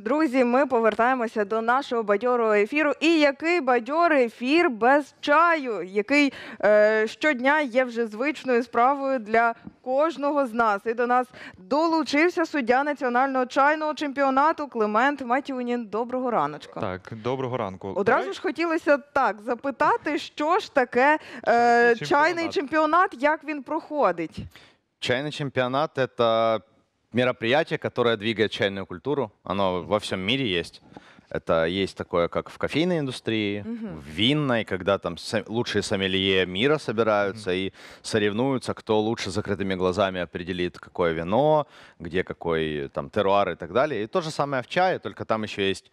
Друзі, ми повертаємося до нашого бадьорого ефіру. І який бадьорий ефір без чаю, який е, щодня є вже звичною справою для кожного з нас. І до нас долучився суддя національного чайного чемпіонату Климент Матюнін. Доброго раночка. Так, доброго ранку. Одразу Давай. ж хотілося так запитати, що ж таке е, чемпіонат. чайний чемпіонат, як він проходить. Чайний чемпіонат это мероприятие, которое двигает чайную культуру. Оно во всем мире есть. Это есть такое, как в кофейной индустрии, mm-hmm. в винной, когда там лучшие сомелье мира собираются mm-hmm. и соревнуются, кто лучше закрытыми глазами определит, какое вино, где какой там теруар и так далее. И то же самое в чае, только там еще есть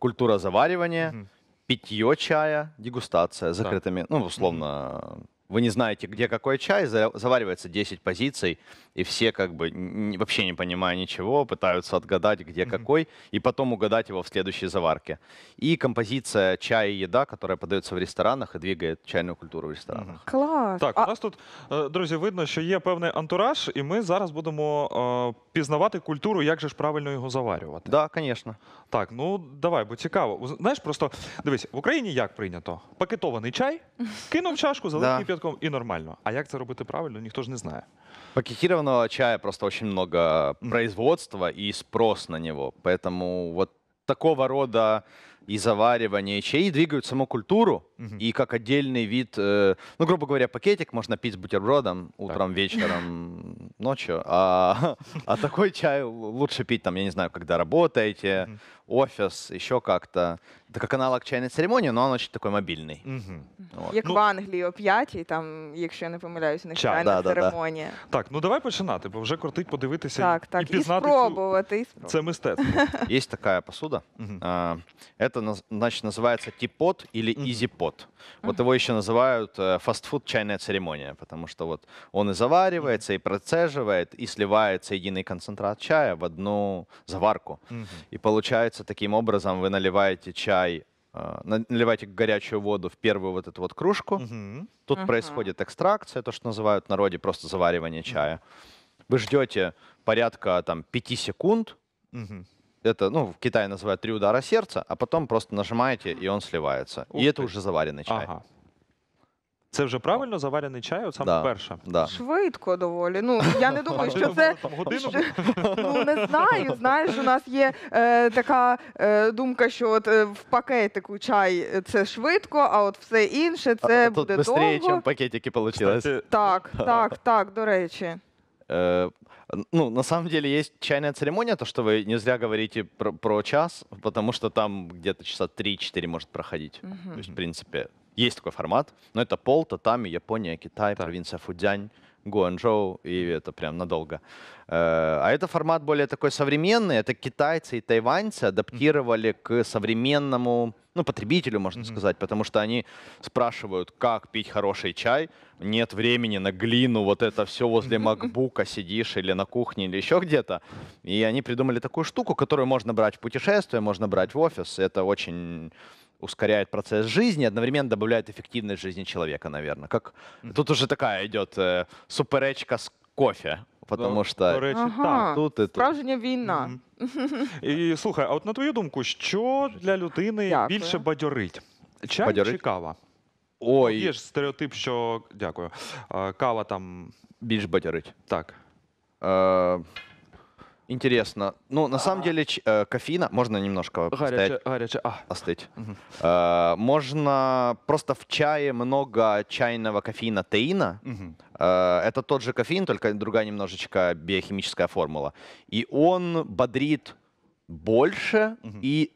культура заваривания, mm-hmm. питье чая, дегустация закрытыми, да. ну, условно, вы не знаете, где какой чай, заваривается 10 позиций, и все как бы вообще не понимая ничего, пытаются отгадать, где mm-hmm. какой, и потом угадать его в следующей заварке. И композиция чая и еда, которая подается в ресторанах и двигает чайную культуру в ресторанах. Mm-hmm. Клас! Так, а... у нас тут, э, друзі, видно, що є певний антураж, і ми зараз будемо е, пізнавати культуру, як же ж правильно його заварювати. Да, конечно. Так, ну давай, бо цікаво. Знаєш, просто дивись, в Україні як прийнято? Пакетований чай, кинув чашку, залив да ринком і нормально. А как це робити правильно, ніхто ж не знає. Пакетированного чая просто очень много производства и спрос на него. Поэтому вот такого рода и заваривание и чаи двигают саму культуру, угу. и как отдельный вид, э, ну, грубо говоря, пакетик можно пить с бутербродом утром, так. вечером, ночью, а, а такой чай лучше пить, там, я не знаю, когда работаете, офис, еще как-то. Это как аналог чайної церемонії, але він такий мобільний. Угу. От. Як ну в Англії о 5, там, якщо я не помиляюсь, у них чайна да, да, да. Так, ну давай починати, бо вже кортить подивитися Так, так, і і пізнати цю- спробувати. І спробувати. це мистецтво. Есть такая посуда. Мгм. А, Это, наз- значит, называется типот или Мгм. изипот. Вот его еще называют э, фастфуд чайная церемония, потому что вот он и заваривается, и процеживает, и сливается единый концентрат чая в одну заварку. Мгм. И получается получается, таким образом вы наливаете чай, э, наливаете горячую воду в первую вот эту вот кружку. Мгм. Тут Ага. происходит экстракция, то, что называют в народе просто заваривание чая. Вы ждете порядка там 5 секунд. Мгм. Это, ну, в Китае называют три удара сердца, а потом просто нажимаете, и он сливается. Ух и это уже заваренный чай. Ага. Це вже правильно заварений чай, от саме Да. перше. Да. Швидко доволі. Ну я не думаю, а, що ну, це Там ну не знаю. Знаєш, у нас є е, така е, думка, що от е, в пакетику чай це швидко, а от все інше а, це Тут буде быстрее, довго. чем пакетики получилось. Так, так, так. До речі, Э, Ну, на самом деле есть чайная церемония, то, что вы не зря говорите про, про час, потому что там где-то часа 3-4 может проходить. То есть, в принципе, есть такой формат, но это Пол, Татами, Япония, Китай, так. провинция Фудянь, Гуанчжоу, и это прям надолго. Э, а это формат более такой современный, это китайцы и тайваньцы адаптировали mm -hmm. к современному ну, потребителю, можно mm-hmm. сказать, потому что они спрашивают, как пить хороший чай, нет времени на глину, вот это все возле макбука сидишь или на кухне или еще где-то. И они придумали такую штуку, которую можно брать в путешествие, можно брать в офис. Это очень ускоряет процесс жизни, одновременно добавляет эффективность жизни человека, наверное. Как... Тут уже такая идет э, суперечка с кофе. Потому що... Ну, речі, ага. так. Тут і тут. Справжня війна. І слухай, а от на твою думку, що для людини Дякую. більше бадьорить? Чай Бадьорить? чи кава? Ой. Є ж стереотип, що дякую. А, кава там. Більш бадьорить. Так. Е, Интересно. Ну, на самом а. деле, ч- э, кофеина можно немножко а. остыть. Э, можно просто в чае много чайного кофеина теина. Э, это тот же кофеин, только другая немножечко биохимическая формула. И он бодрит больше и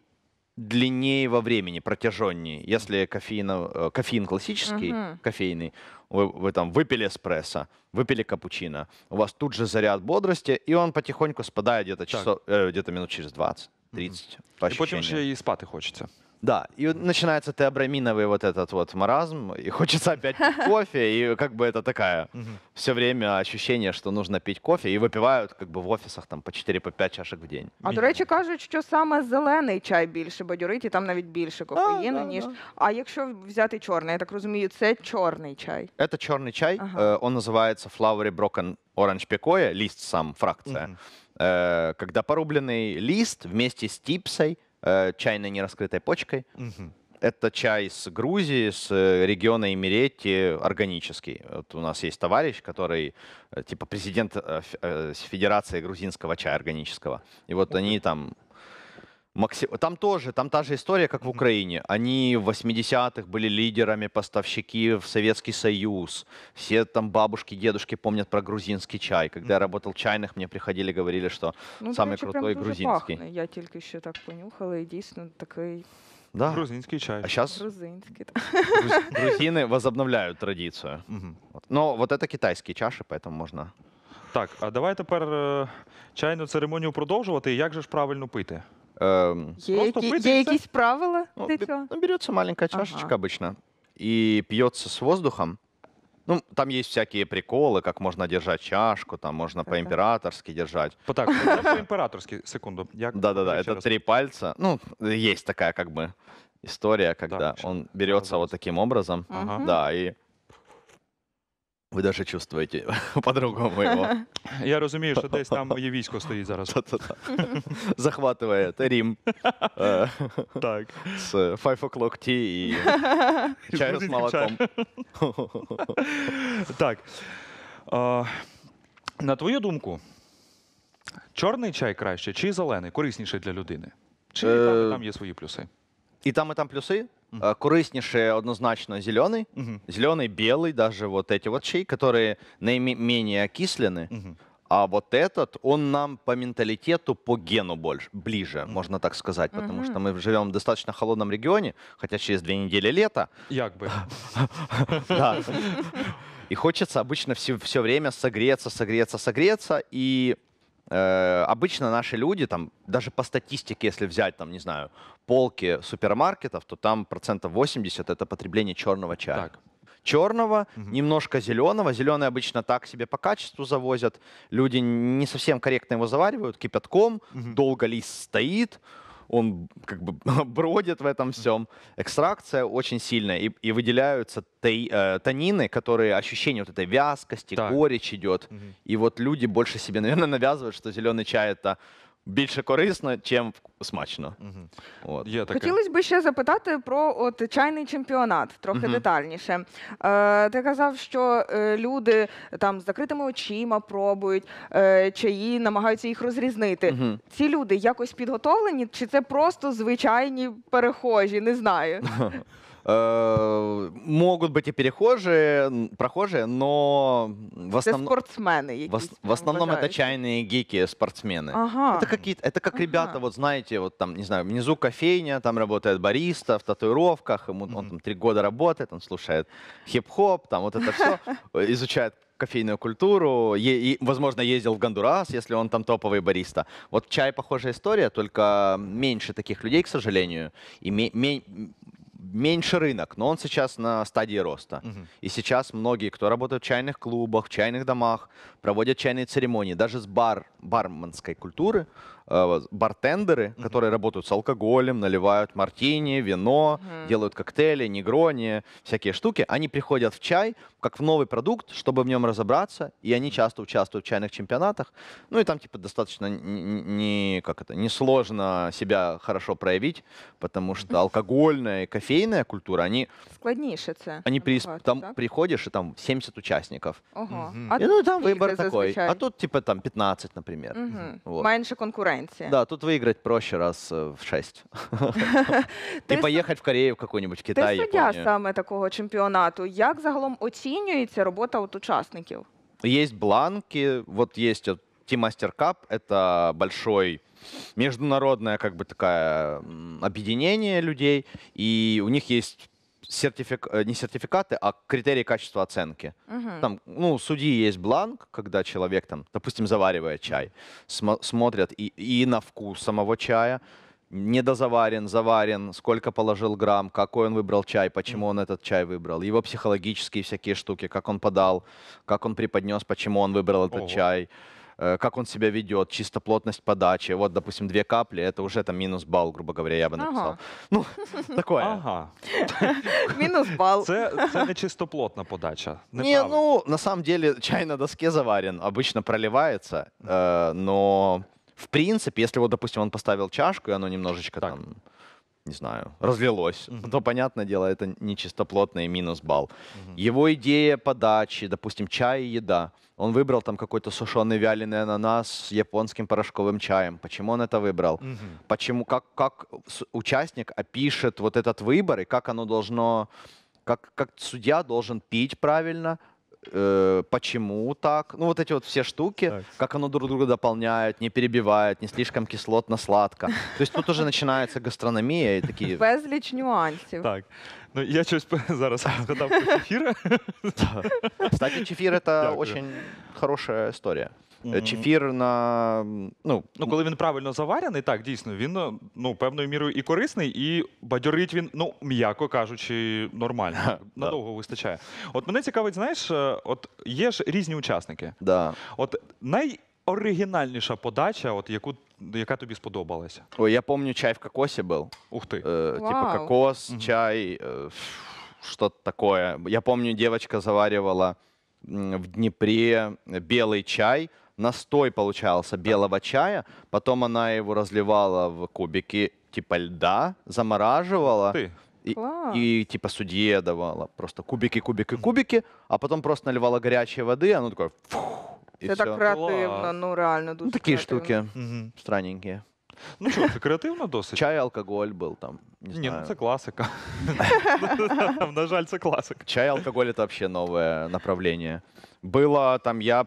длиннее во времени, протяженнее. Если кофеина, э, кофеин классический, кофейный, вы, вы там выпили эспрессо, выпили капучино, у вас тут же заряд бодрости, и он потихоньку спадает где-то, часов, э, где-то минут через 20. 30 mm-hmm. по ощущениям. І потім ще і спати хочеться. Да, и начинается теобраминовый вот этот вот маразм, и хочется опять пить кофе, и как бы это такая все время ощущение, что нужно пить кофе, и выпивают как бы в офисах там по 4-5 чашек в день. А до речі, кажуть, що саме зелений чай більше бадьорить, і там навіть більше кофеїну, ніж. А якщо взяти чорний, я так розумію, це чорний чай. Это черный чай, э, он называется Flowery Broken Orange Pecoya, лист сам, фракция. Э, Когда порубленный лист вместе с типсой Э, чайной нераскрытой почкой. Угу. Это чай с Грузии, с э, региона Эмерети, органический. Вот у нас есть товарищ, который э, типа президент Федерации грузинского чая органического. И вот они там Максим... Там тоже, там та же история, как в Украине. Они в 80-х были лидерами поставщики в Советский Союз. Все там бабушки, дедушки помнят про грузинский чай. Когда я работал в чайных, мне приходили, говорили, что ну, самый речі, крутой грузинский. Пахне. Я только еще так понюхала, и действительно такой. Да. Грузинский чай. А сейчас Грузинский, грузины возобновляют традицию. Но ну, вот это китайские чаши, поэтому можно. Так, а давай тепер е, чайну церемонію продовжувати. Як же ж правильно пити? Є які, є якісь правила? Ну, для цього? ну, Берется маленькая чашечка ага. обычно и пьется с воздухом. Ну, там есть всякие приколы, как можно держать чашку, там можно по-императорски держать. так. по-императорски, секунду. Да-да-да, это три пальца. Ну, есть такая как бы история, когда да, он берется вот таким образом. Ага. Да, и Ви даже чувствуєте по-другому його. Я розумію, що десь там моє військо стоїть зараз. Захватує рім Так. З 5 O'Clock Tea і Чай з молоком. Так. На твою думку, чорний чай краще чи зелений, корисніший для людини? Чи е, там є свої плюси? И там, и там плюсы. Uh-huh. однозначно зеленый, uh-huh. зеленый, белый, даже вот эти вот чай, которые наименее окислены. uh А вот этот, он нам по менталитету, по гену больше, ближе, mm-hmm. можно так сказать, потому mm-hmm. что мы живем в достаточно холодном регионе, хотя через две недели лето. Як бы. Да. И хочется обычно все, все время согреться, согреться, согреться. И э, обычно наши люди, там, даже по статистике, если взять, там, не знаю, полки супермаркетов, то там процентов 80 это потребление черного чая. Так. Черного, угу. немножко зеленого. Зеленый обычно так себе по качеству завозят. Люди не совсем корректно его заваривают кипятком, угу. долго лист стоит, он как бы бродит в этом всем. Экстракция очень сильная, и, и выделяются тей, э, танины, которые ощущение вот этой вязкости, так. горечь идет. Угу. И вот люди больше себе, наверное, навязывают, что зеленый чай это більше корисно, чим смачно. Угу. От. Є таке. Хотілося би ще запитати про от чайний чемпіонат, трохи Мгм. детальніше. Е, ти казав, що е, люди там з закритими очима пробують е, чаї, намагаються їх розрізнити. Мгм. Ці люди якось підготовлені, чи це просто звичайні перехожі? Не знаю. Э, могут быть и перехожие, прохожие, но в основном... спортсмены В, в основном это чайные гики, спортсмены. Ага. Это, какие то это как ага. ребята, вот знаете, вот там, не знаю, внизу кофейня, там работает бариста в татуировках, ему, он там три года работает, он слушает хип-хоп, там вот это все, изучает кофейную культуру, е- и, возможно, ездил в Гондурас, если он там топовый бариста. Вот чай похожая история, только меньше таких людей, к сожалению, и меньше рынок, но он сейчас на стадии роста. Угу. И сейчас многие, кто работает в чайных клубах, в чайных домах, проводят чайные церемонии, даже с бар, барменской культуры, э, бартендеры, mm-hmm. которые работают с алкоголем, наливают мартини, вино, mm-hmm. делают коктейли, негрони, всякие штуки, они приходят в чай как в новый продукт, чтобы в нем разобраться, и они часто участвуют в чайных чемпионатах. Ну и там типа достаточно не как это несложно себя хорошо проявить, потому что алкогольная и кофейная культура, они складнейшиеся. Они при, там так? приходишь и там 70 участников. Ого. Угу. А и, ну там выбор такой. Зазвичай? А тут типа там 15, например. Угу. Вот. Меньше конкуренции конкуренция. Да, тут выиграть проще раз э, в шесть. І поїхати в Корею в какую-нибудь Китай. Ти суддя саме такого чемпіонату. Як загалом оцінюється робота от учасників? Есть бланки, вот есть Team Master Cup, это большой международное как бы такое объединение людей, и у них есть сертифик... Э, не сертификаты, а критерии качества оценки. Угу. Там, ну, судьи есть бланк, когда человек там, допустим, заваривает чай, см смотрят и, и на вкус самого чая, недозаварен, заварен, сколько положил грамм, какой он выбрал чай, почему он этот чай выбрал, его психологические всякие штуки, как он подал, как он преподнес, почему он выбрал этот Ого. чай. Э, как он себя ведет, чисто плотность подачи. Вот, допустим, две капли, это уже там минус балл, грубо говоря, я бы написал. Ага. Ну, такое. Ага. Мінус бал. Це, це не чистоплотна подача. Не, Неправильно. ну, на самом деле чай на доске заварен, обычно проливается, э, но в принципе, если вот, допустим, он поставил чашку, и оно немножечко Так. там, не знаю, разлилось, Мгм. то, понятное дело, это не нечистоплотный минус балл. Мгм. Его идея подачи, допустим, чай и еда – он выбрал там какой-то сушеный вяленый ананас с японским порошковым чаем. Почему он это выбрал? Угу. Почему, как, как участник опишет вот этот выбор и как оно должно, как, как судья должен пить правильно, э, почему так. Ну, вот эти вот все штуки, так. как оно друг друга дополняет, не перебивает, не слишком кислотно-сладко. То есть тут уже начинается гастрономия и такие Безліч нюансів. Так. Ну, я что-то зараз згадав про чефір. Кстати, чефір — это очень хорошая история Е, Чефір на ну ну коли він правильно заварений, так дійсно він е, ну певною мірою і корисний, і бадьорить він, ну м'яко кажучи, нормально надовго вистачає. От мене цікавить, знаєш, е, от є ж різні учасники. Да. От найоригінальніша подача, от яку яка тобі сподобалася? Ой, я пам'ятаю, чай в кокосі був. Ух ти. Е, Типа кокос, угу. чай, е, що такое. Я пам'ятаю, дівчинка заварювала в Дніпрі білий чай. настой получался белого чая, потом она его разливала в кубики типа льда, замораживала. Ты. И, и типа судье давала просто кубики, кубики, кубики, а потом просто наливала горячей воды, и оно такое фух, и Це все. так креативно, Клас. ну реально Ну, Такие креативно. штуки Мгм. странненькие. Ну что, ты креативно досить? Чай, алкоголь был там, не Ні, ну знаю. ну это классика, На жаль, это классика. Чай алкоголь — это вообще новое направление. Было там, я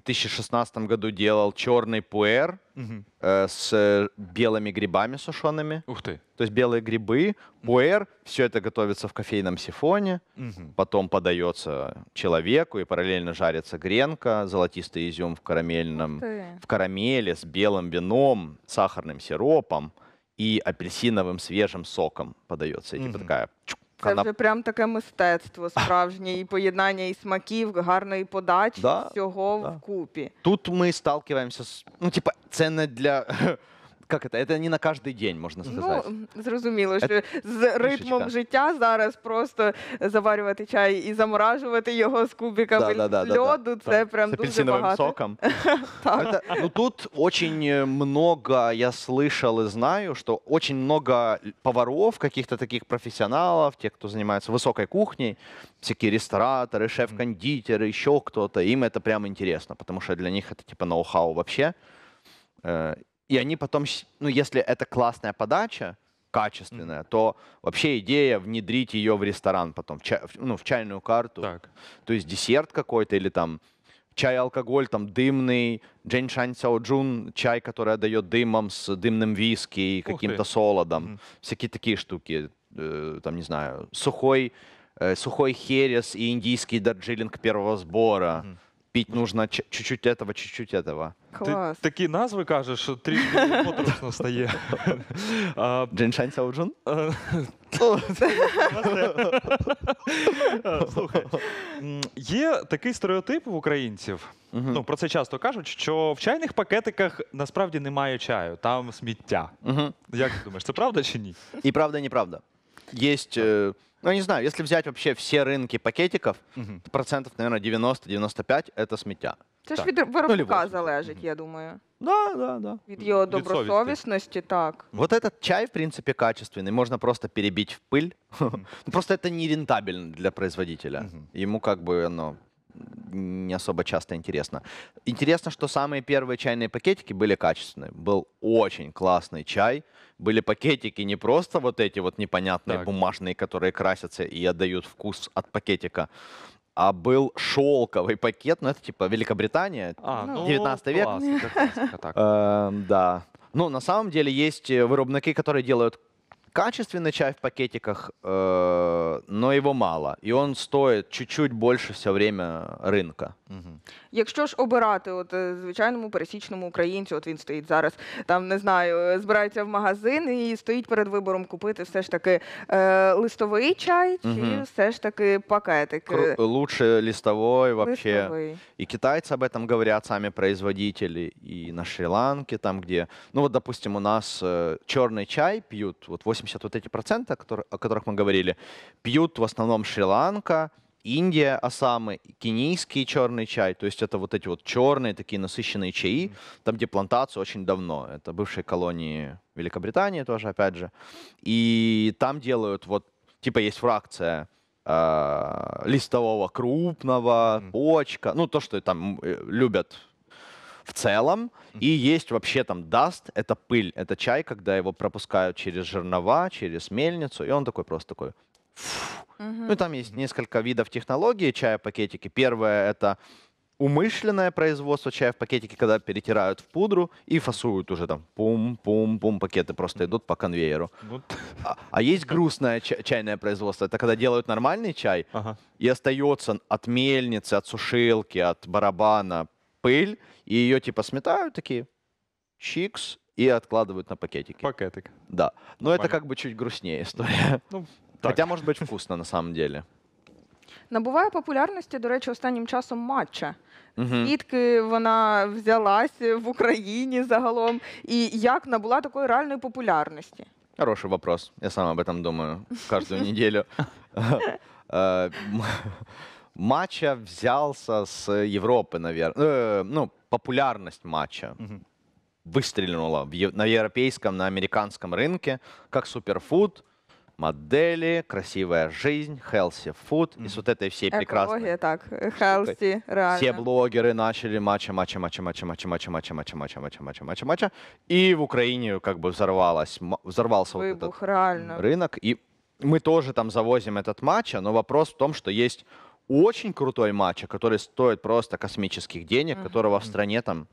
2016 году делал черный пуэр угу. э, с э, белыми грибами сушеными. Ух ты. То есть белые грибы, пуэр, все это готовится в кофейном сифоне, угу. потом подается человеку и параллельно жарится гренка, золотистый изюм в карамельном, в карамели с белым вином, сахарным сиропом и апельсиновым свежим соком подается. И типа такая Це вже прям таке мистецтво справжнє і поєднання і смаків, гарної подачі Да, всього да. вкупі. Тут мы сталкиваемся с... Ну, типа, це не для как это? Это не на каждый день, можно ну, сказать. Ну, зрозуміло, що це... з ритмом Пішечка. життя зараз просто заварювати чай і заморажувати його з кубиками да, да, да, льоду. Це прям С дуже багато. соком. это, ну тут очень э, много я слышал и знаю, что очень много поваров, каких-то таких профессионалов, тех, кто занимается высокой кухней, всякие рестораторы, шеф-кондитеры, еще кто-то, им это прям интересно, потому что для них это типа ноу-хау вообще. Э, и они потом, ну, если это классная подача, качественная, mm то вообще идея внедрить ее в ресторан потом, в чай, ну, в чайную карту. Так. То есть десерт какой-то или там чай, алкоголь, там дымный, Джейн Шань Сяо Джун, чай, который дает дымом с дымным виски и каким-то солодом. Mm. Всякие такие штуки, э, там, не знаю, сухой, э, сухой херес и индийский дарджилинг первого сбора. Mm. пить нужно чуть-чуть этого, чуть-чуть этого. Клас. Ти такі назви кажеш, що трішки потрусно стає. А, Джиншань Сяоджун? Слухай, є е такий стереотип в українців. Ну про це часто кажуть, що в чайних пакетиках насправді немає чаю, там сміття. Як ти думаєш, це правда чи ні? І правда, і неправда. есть... Э, ну, не знаю, если взять вообще все рынки пакетиков, Мгм. процентов, наверное, 90-95 это сметя. Це ж Так. від виробника любов. залежить, я думаю. Да, да, да. Від його добросовісності, так. Вот этот чай, в принципе, качественный, можно просто перебить в пыль. Ну, Просто это не рентабельно для производителя. Мгм. Ему как бы оно не особо часто интересно. Интересно, что самые первые чайные пакетики были качественные. Был очень классный чай. Были пакетики не просто вот эти вот непонятные так. бумажные, которые красятся и отдают вкус от пакетика, а был шелковый пакет, ну это типа Великобритания, а, ну, ну век. Классика, классика, так. Э, да. Ну, на самом деле есть э, вырубники, которые делают Качественный чай в пакетиках, э, но его мало. И он стоит чуть-чуть больше все время рынка. Угу. Якщо ж обирати, от звичайному пересічному українцю, от він стоїть зараз, там не знаю, збирається в магазин і стоїть перед вибором купити все ж таки е, листовий чай чи Мгм. все ж таки пакетик. Кру- Лучше листовой вообще. Листовий. И китайцы об этом говорят, сами производители, и на Шри-Ланке, там где... Ну вот, допустим, у нас э, черный чай пьют, вот 80 вот эти проценты, о которых мы говорили, пьют в основном Шри-Ланка, Индия, Асамы, кенийский черный чай, то есть это вот эти вот черные такие насыщенные чаи, там где плантацию очень давно, это бывшие колонии Великобритании тоже, опять же, и там делают вот, типа есть фракция э, листового крупного, почка, ну то, что там э, любят в целом. И есть вообще там даст, это пыль, это чай, когда его пропускают через жернова, через мельницу, и он такой просто такой ну и там есть несколько видов технологии чая в пакетике. Первое — это умышленное производство чая в пакетике, когда перетирают в пудру и фасуют уже там пум-пум-пум, пакеты просто идут по конвейеру. Вот. А, а есть грустное чайное производство, это когда делают нормальный чай ага. и остается от мельницы, от сушилки, от барабана пыль, и ее типа сметают такие, чикс, и откладывают на пакетики. Пакетик. Да. Но Понятно. это как бы чуть грустнее история. Ну, Хотя может быть вкусно на самом деле. Набуває популярності, до речі, останнім часом матча. Звідки угу. вона взялась в Україні загалом, і як набула такої реальної популярності? Хороший вопрос. Я сам об этом думаю каждую неделю. Э, матча взялся с Европы, наверное. Э, ну, популярность матча угу. выстрелила в, на европейском, на американском рынке, как суперфуд модели, красивая жизнь, healthy food mm и с вот этой всей прекрасной... так, healthy, реально. Все блогеры начали матча, матча, матча, матча, матча, матча, матча, матча, матча, матча, матча, матча, матча. И в Украине как бы взорвалась, взорвался Выбух, вот этот реально. рынок. И мы тоже там завозим этот матч, но вопрос в том, что есть очень крутой матча, который стоит просто космических денег, которого в стране там,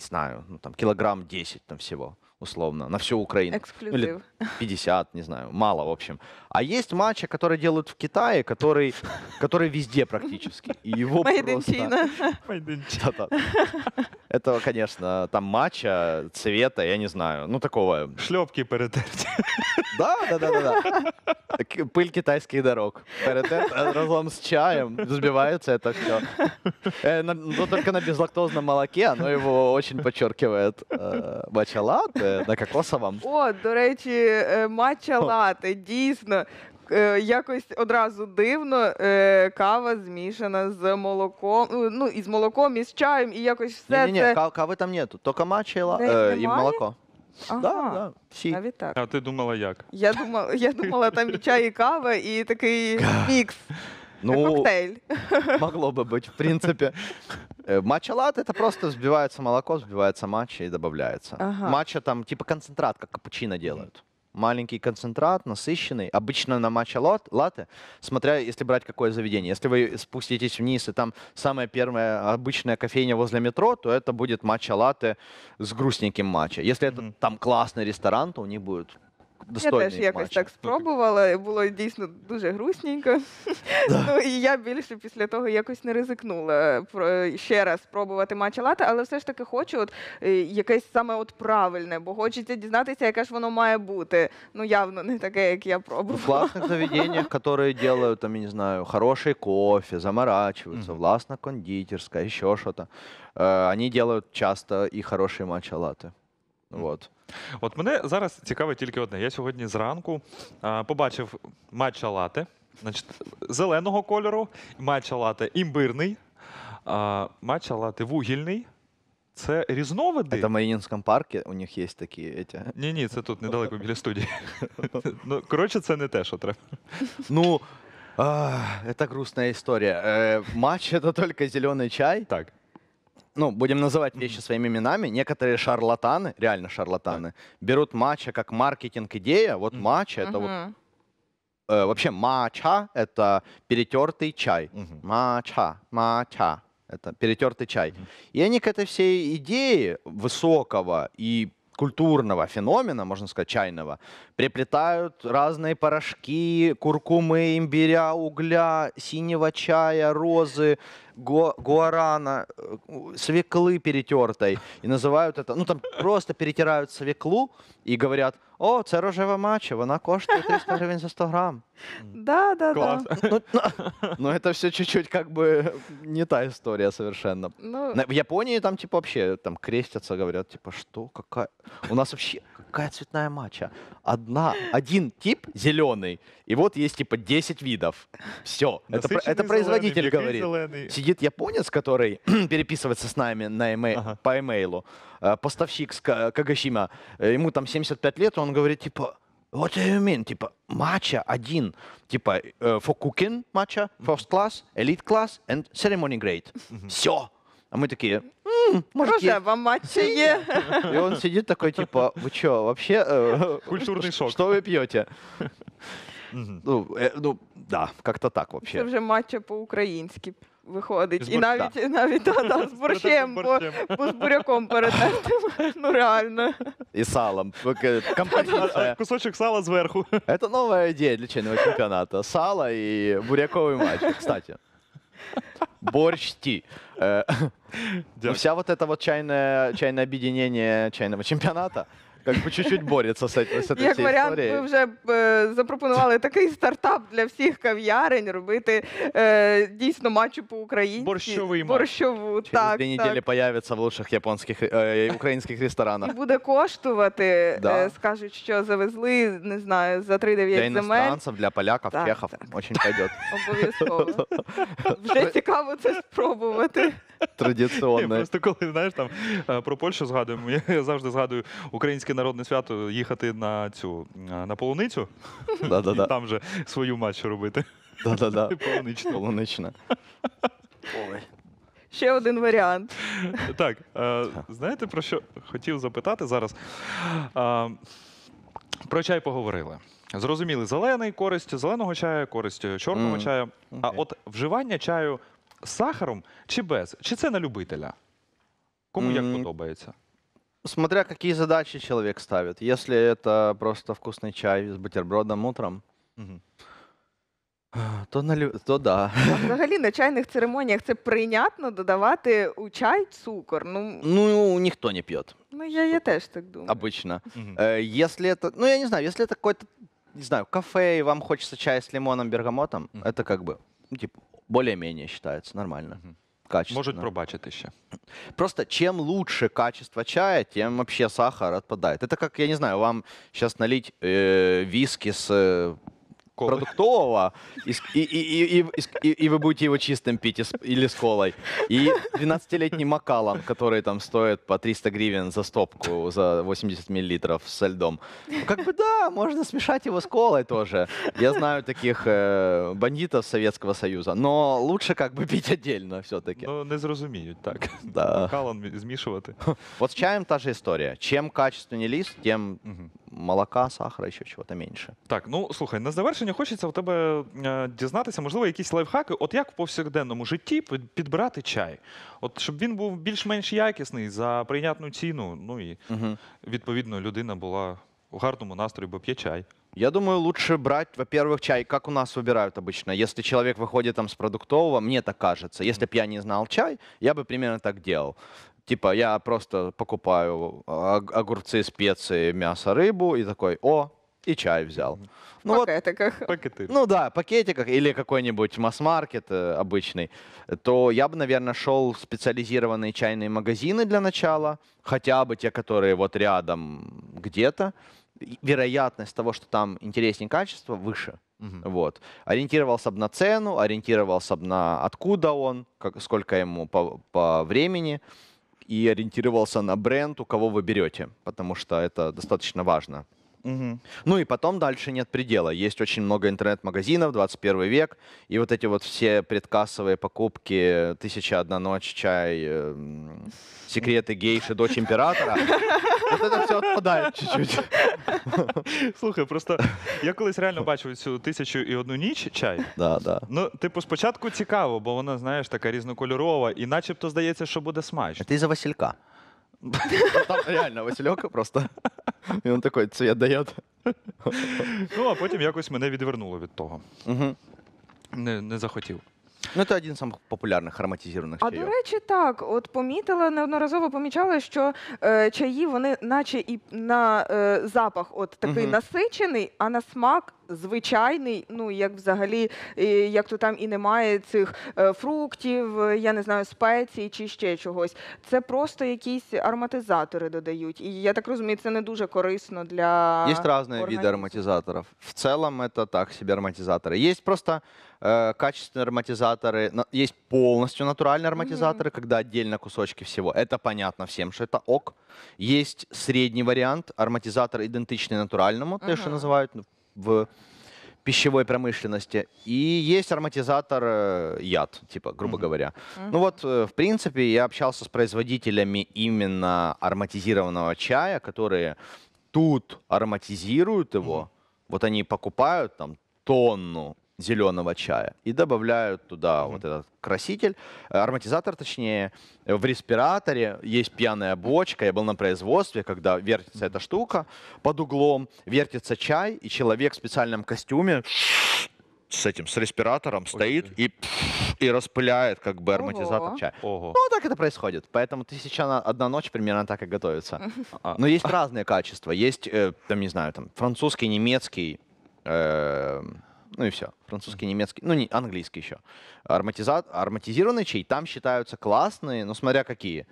не знаю, ну, там килограмм 10 там всего условно, на всю Украину. Ну, Эксклюзив. Ну, 50, не знаю, мало, в общем. А есть матча, которые делают в Китае, который, который везде практически. И его просто... Да, да. Это, конечно, там матча, цвета, я не знаю, ну такого... Шлепки перетерти. Да, да, да, да. да. Пыль китайских дорог. Перетер э, разом с чаем сбивается это все. Э, но только на безлактозном молоке, оно его очень подчеркивает. Бачалат, э, це на кокосовому. О, до речі, е, матча лати, дійсно. Е, якось одразу дивно е, кава змішана з молоком, ну і з молоком, і з чаєм, і якось все. Ні, ні, це... ні, кави там нету, тільки матча і і молоко. Ага. Да, да, всі. Навіть так. А ти думала як? Я думала, я думала, там і чай, і кава, і такий мікс. Ну, коктейль. Могло бы быть, в принципе. Э, матча лат это просто взбивается молоко, взбивается матча и добавляется. Ага. Матча там типа концентрат, как капучино делают. Маленький концентрат, насыщенный. Обычно на матча лат, латы, смотря если брать какое заведение. Если вы спуститесь вниз, и там самая первая обычная кофейня возле метро, то это будет матча латы с грустненьким матча. Если mm-hmm. это там классный ресторан, то у них будет достойний Я теж якось матч. так ну, типу. спробувала, було дійсно дуже грустненько. ну і я більше після того якось не ризикнула ще раз спробувати матча лати, але все ж таки хочу от е, якесь саме от правильне, бо хочеться дізнатися, яке ж воно має бути. Ну явно не таке, як я В пробувала. классных заведениях, которые делают, там, я не знаю, хороший кофе, заморачиваются, Мгм. властно кондитерская, еще что-то, э, они делают часто и хорошие матча латте. Вот. От мене зараз цікаве тільки одне. Я сьогодні зранку а, побачив матча лате, значить, зеленого кольору, матча лате імбирний, а, матча лате вугільний. Це різновиди. Це в Майнінському парке у них є такі. эти. Ні-ні, це тут недалеко біля студії. ну, коротше, це не те, що треба. Ну, це грустна історія. Э, матч це тільки зелений чай. Так. ну, будем называть вещи своими именами, некоторые шарлатаны, реально шарлатаны, берут матча как маркетинг-идея. Вот матча — это вот э, вообще мача — это перетертый чай. Мгм. Мача, мача — это перетертый чай. И они к этой всей идее высокого и культурного феномена, можно сказать, чайного, приплетают разные порошки, куркумы, имбиря, угля, синего чая, розы, гу, гуарана, э, свеклы перетертой. И называют это, ну там просто перетирают свеклу и говорят, о, це рожева мача, вона коштує 300 гривень за 100 грамм. Да, да, Класс. да. Ну, ну, ну, это все чуть-чуть как бы не та история совершенно. Ну, В Японии там типа вообще там крестятся, говорят, типа, что, какая... У нас вообще какая цветная мача Одна, один тип зеленый, и вот есть типа 10 видов. Все, это, это производитель говорит. зеленый сидит японец, который переписывается с нами на эме... ага. по имейлу, э, поставщик с Кагашима, э, ему там 75 лет, он говорит, типа, what do you mean? Типа, матча один. Типа, for cooking матча, first class, elite class and ceremony grade. Все. А мы такие, Можно вам матче. И он сидит такой, типа, вы э, что, вообще... Культурный шок. Что вы пьете? Ну, ну, да, как-то так вообще. Це вже матча по украински виходить. І навіть і навіть з борщем, бо, бо з буряком перетертим. Ну реально. И салом. Композиция. Кусочек сала сверху. Это новая идея для чайного чемпионата. Сало и буряковый матч. Кстати. Борщти. Э, вся вот это вот чайное, чайное объединение чайного чемпионата, как бы чуть-чуть борется с, этим, с Як всей варіант, ви вже е, запропонували такий стартап для всіх кав'ярень робити е, дійсно матчу по українськи Борщовий матч. борщову. так, две недели так. появится в лучших японських е, українських ресторанах. І буде коштувати. Скажуть, що завезли, не знаю, за Для 3-9 земель. для поляков, Так, чехов. так. Очень пойдет. Обов'язково. Вже цікаво це спробувати традиційне. Просто коли знаєш там е, про Польщу згадуємо, я завжди згадую українське народне свято їхати на цю е, на полуницю і там же свою матчу робити. да да Ой. Ще один варіант. Так, е, знаєте, про що хотів запитати зараз? Про чай поговорили. Зрозуміли, зелений користь, зеленого чаю, користь чорного mm. чаю. Okay. А от вживання чаю з сахаром чи без? Чи це на любителя? Кому як подобається? Смотря какие задачи человек ставит. Если это просто вкусный чай с бутербродом утром, а, то, на лю- то да. А взагалі на чайних церемоніях це прийнятно додавати у чай цукор. Ну, Ну, ніхто не пьет ну я, я теж так думаю. Обично. Якщо, Э, Если ну я не знаю, якщо это какой-то, не знаю, кафе, и вам хочеться чай з лимоном, бергамотом, Мгм. это как бы, ну, типа, более-менее считается нормально. Угу. Качественно. Можуть пробачити ще. Просто чем лучше качество чая, тем вообще сахар отпадает. Это как, я не знаю, вам сейчас налить э, виски с э, продуктового, и, и, и, и, и вы будете его чистым пить или с колой. И 12-летний Макалан, который там стоит по 300 гривен за стопку, за 80 миллилитров со льдом. Как бы да, можно смешать его с колой тоже. Я знаю таких э, бандитов Советского Союза, но лучше как бы пить отдельно все-таки. Ну, не зрозуміють, так. Да. Макалан змішувати. Вот с чаем та же история. Чем качественнее лист, тем молока, сахара, еще чего-то меньше. Так, ну, слушай на завершення завершення хочеться у тебе е, дізнатися, можливо, якісь лайфхаки. От як в повсякденному житті підбирати чай? От щоб він був більш-менш якісний за прийнятну ціну. Ну і угу. відповідно людина була в гарному настрої, бо п'є чай. Я думаю, лучше брать, во-первых, чай, как у нас выбирают обычно. Если человек выходит там с продуктового, мне так кажется. Если бы я не знал чай, я бы примерно так делал. Типа я просто покупаю огурцы, специи, мясо, рыбу и такой, о, и чай взял. Ну, пакетиках. Вот, Пакеты. ну да, пакетиках или какой-нибудь масс-маркет э, обычный, то я бы, наверное, шел в специализированные чайные магазины для начала, хотя бы те, которые вот рядом где-то. Вероятность того, что там интереснее качество, выше. Угу. Вот. Ориентировался бы на цену, ориентировался бы на откуда он, как, сколько ему по, по времени и ориентировался на бренд, у кого вы берете, потому что это достаточно важно. Угу. Ну и потом дальше нет предела. Есть очень много интернет-магазинов, 21 век, и вот эти вот все предкассовые покупки «Тысяча одна ночь», «Чай», э, «Секреты гейши», «Дочь императора». Вот это все отпадает чуть-чуть. Слухай, просто я колись реально бачив цю «Тисячу і одну ніч» чай. Да, да. Ну, типу, спочатку цікаво, бо вона, знаєш, така різнокольорова, і начебто здається, що буде смачно. Ти за Василька. Ну, там реально Васильок просто. І він такий цвіт дає. Ну, а потім якось мене відвернуло від того. Угу. Не, не захотів. Ну, це один з самых популярних ароматизованих А до речі, так, от помітила неодноразово помічала, що е, чаї вони, наче і на е, запах, от такий Мгм. насичений, а на смак звичайний, ну як взагалі, як то там і немає цих е, фруктів, е, я не знаю, спецій чи ще чогось. Це просто якісь ароматизатори додають. І я так розумію, це не дуже корисно для. Є різні виды ароматизаторов. В цілому це так собі ароматизаторы. Є просто э, е, качественные ароматизаторы, есть полностью натуральные ароматизаторы, mm-hmm. когда отдельно кусочки всего. Это понятно всем, что это ок. Есть средний вариант, ароматизатор идентичный натуральному, uh-huh. то, что называют ну, в пищевой промышленности. И есть ароматизатор э, яд, типа, грубо mm-hmm. говоря. Mm-hmm. Ну вот, э, в принципе, я общался с производителями именно ароматизированного чая, которые тут ароматизируют его. Mm-hmm. Вот они покупают там тонну зеленого чая и добавляют туда mm-hmm. вот этот краситель, э, ароматизатор точнее. Э, в респираторе есть пьяная бочка. Я был на производстве, когда вертится эта штука под углом, вертится чай, и человек в специальном костюме с этим, с респиратором стоит и, и распыляет как бы ароматизатор Ого. чая. Ого. Ну, так это происходит. Поэтому тысяча на одна ночь примерно так и готовится. А. Но есть разные качества. Есть, э, там, не знаю, там, французский, немецкий, эм, ну и все. Французский, немецкий, ну не английский еще. Ароматиза... Ароматизированные чаи там считаются классные, но смотря какие.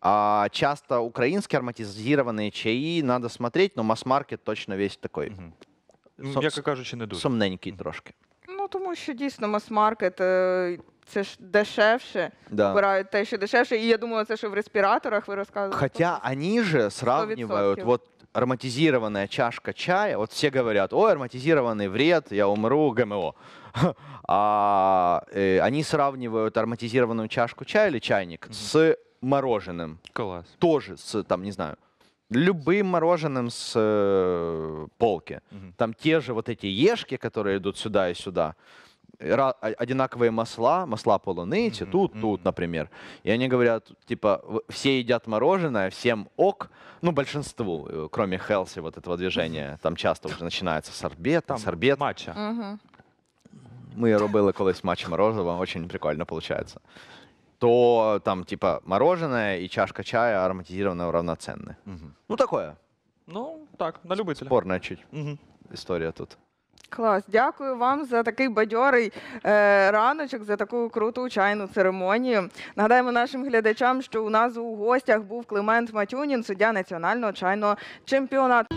А часто украинские арматизированные чаи надо смотреть, но мас-маркет точно весь такой. Угу. М'яко кажучи, не дуже. Сумненький трошки. Ну тому що дійсно мас-маркет це э, ж дешевше. Да. Вибирають те, що дешевше. І я думаю, це що в респіраторах ви розказували. Хотя они же сравнивают, 100%. вот ароматизированная чашка чая, вот все говорят, ой, ароматизированный вред, я умру, ГМО. А э, они сравнивают ароматизированную чашку чая или чайник с мороженым. Класс. Тоже с, там, не знаю, любым мороженым с э, полки. Угу. Там те же вот эти ешки, которые идут сюда и сюда. А, одинаковые масла, масла полуныти, mm-hmm. тут, тут, например. И они говорят, типа, все едят мороженое, всем ок, ну, большинству, э, кроме хелси вот этого движения, там часто уже начинается сорбет, там сорбет. Матча. Mm-hmm. Ми робили колись матч мороженого, очень прикольно получается. То там, типа, мороженое и чашка чая ароматизированного равноценны. Угу. Ну, такое. Ну, так, на любителя. Спорная чуть угу. история тут. Клас, дякую вам за такий бадьорий е, раночок, за таку круту чайну церемонію. Нагадаємо нашим глядачам, що у нас у гостях був Климент Матюнін, суддя національного чайного чемпіонату.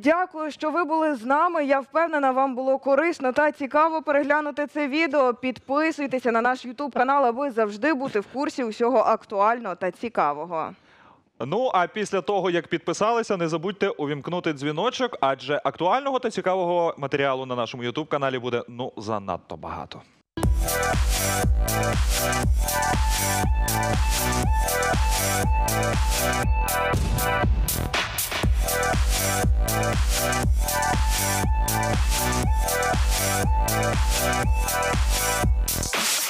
дякую, що ви були з нами. Я впевнена, вам було корисно та цікаво переглянути це відео. Підписуйтеся на наш Ютуб канал, аби завжди бути в курсі усього актуального та цікавого. Ну а після того як підписалися, не забудьте увімкнути дзвіночок, адже актуального та цікавого матеріалу на нашому Ютуб каналі буде ну занадто багато. We'll be right back. We'll